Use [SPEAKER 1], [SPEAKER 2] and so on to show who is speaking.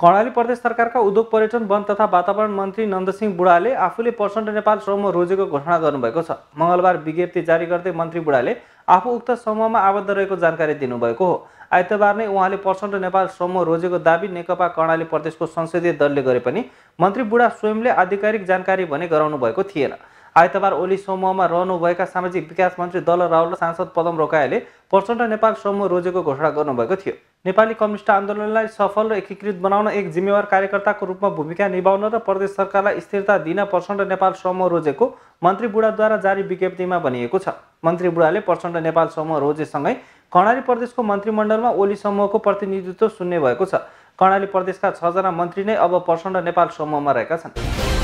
[SPEAKER 1] कर्णाली प्रदेश सरकारका उद्योग पर्यटन वन तथा वातावरण मन्त्री नन्दसिंह बुढाले आफूले प्रचण्ड नेपाल समूह रोजेको घोषणा गर्नुभएको छ मङ्गलबार विज्ञप्ति जारी गर्दै मन्त्री बुढाले आफू उक्त समूहमा आबद्ध रहेको जानकारी दिनुभएको हो आइतबार नै उहाँले प्रचण्ड नेपाल समूह रोजेको दावी नेकपा कर्णाली प्रदेशको संसदीय दलले गरे पनि मन्त्री बुढा स्वयंले आधिकारिक जानकारी भने गराउनु भएको थिएन आइतबार ओली समूहमा रहनुभएका सामाजिक विकास मन्त्री दल रावल सांसद पदम रोकायाले प्रचण्ड नेपाल समूह रोजेको घोषणा गर्नुभएको थियो नेपाली कम्युनिस्ट आन्दोलनलाई सफल र एकीकृत बनाउन एक जिम्मेवार कार्यकर्ताको रूपमा भूमिका निभाउन र प्रदेश सरकारलाई स्थिरता दिन प्रचण्ड नेपाल समूह रोजेको मन्त्री बुढाद्वारा जारी विज्ञप्तिमा भनिएको छ मन्त्री बुढाले प्रचण्ड नेपाल समूह रोजेसँगै कर्णाली प्रदेशको मन्त्रीमण्डलमा ओली समूहको प्रतिनिधित्व सुन्ने भएको छ कर्णाली प्रदेशका छजना मन्त्री नै अब प्रचण्ड नेपाल समूहमा रहेका छन्